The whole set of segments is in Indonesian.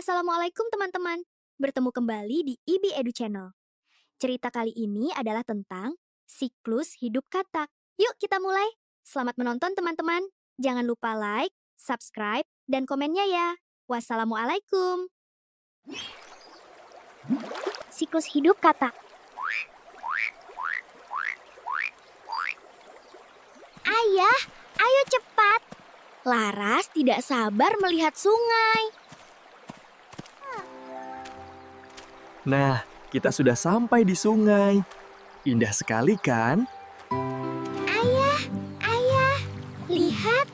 Assalamualaikum teman-teman. Bertemu kembali di IB Edu Channel. Cerita kali ini adalah tentang siklus hidup katak. Yuk kita mulai. Selamat menonton teman-teman. Jangan lupa like, subscribe, dan komennya ya. Wassalamualaikum. Siklus hidup katak. Ayah, ayo cepat. Laras tidak sabar melihat sungai. Nah, kita sudah sampai di sungai. Indah sekali kan? Ayah, ayah, lihat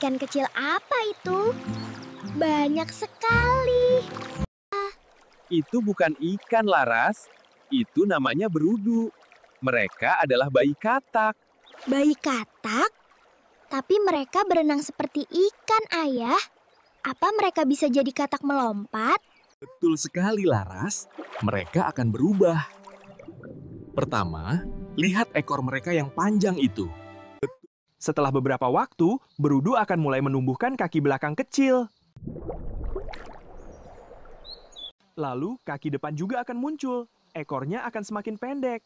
ikan kecil apa itu? Banyak sekali. Ah. Itu bukan ikan, Laras. Itu namanya berudu. Mereka adalah bayi katak. Bayi katak? Tapi mereka berenang seperti ikan, Ayah. Apa mereka bisa jadi katak melompat? Betul sekali, Laras. Mereka akan berubah. Pertama, lihat ekor mereka yang panjang itu. Setelah beberapa waktu, berudu akan mulai menumbuhkan kaki belakang kecil. Lalu, kaki depan juga akan muncul. Ekornya akan semakin pendek.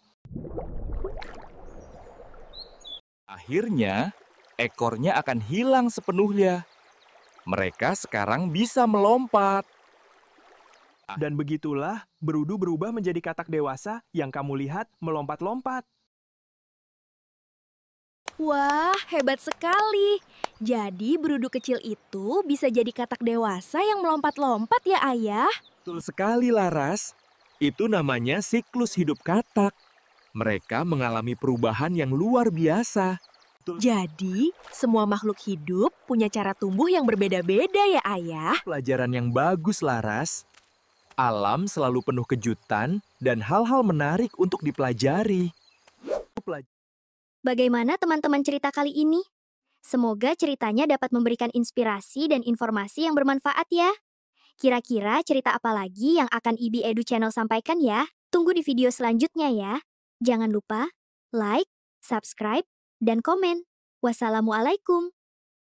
Akhirnya, ekornya akan hilang sepenuhnya. Mereka sekarang bisa melompat. Ah. Dan begitulah, berudu berubah menjadi katak dewasa yang kamu lihat melompat-lompat. Wah, hebat sekali. Jadi berudu kecil itu bisa jadi katak dewasa yang melompat-lompat ya ayah? Betul sekali Laras. Itu namanya siklus hidup katak. Mereka mengalami perubahan yang luar biasa. Jadi, semua makhluk hidup punya cara tumbuh yang berbeda-beda ya, Ayah? Pelajaran yang bagus, Laras. Alam selalu penuh kejutan dan hal-hal menarik untuk dipelajari. Bagaimana teman-teman cerita kali ini? Semoga ceritanya dapat memberikan inspirasi dan informasi yang bermanfaat ya. Kira-kira cerita apa lagi yang akan IB Edu Channel sampaikan ya? Tunggu di video selanjutnya ya. Jangan lupa like, subscribe, dan komen. Wassalamualaikum.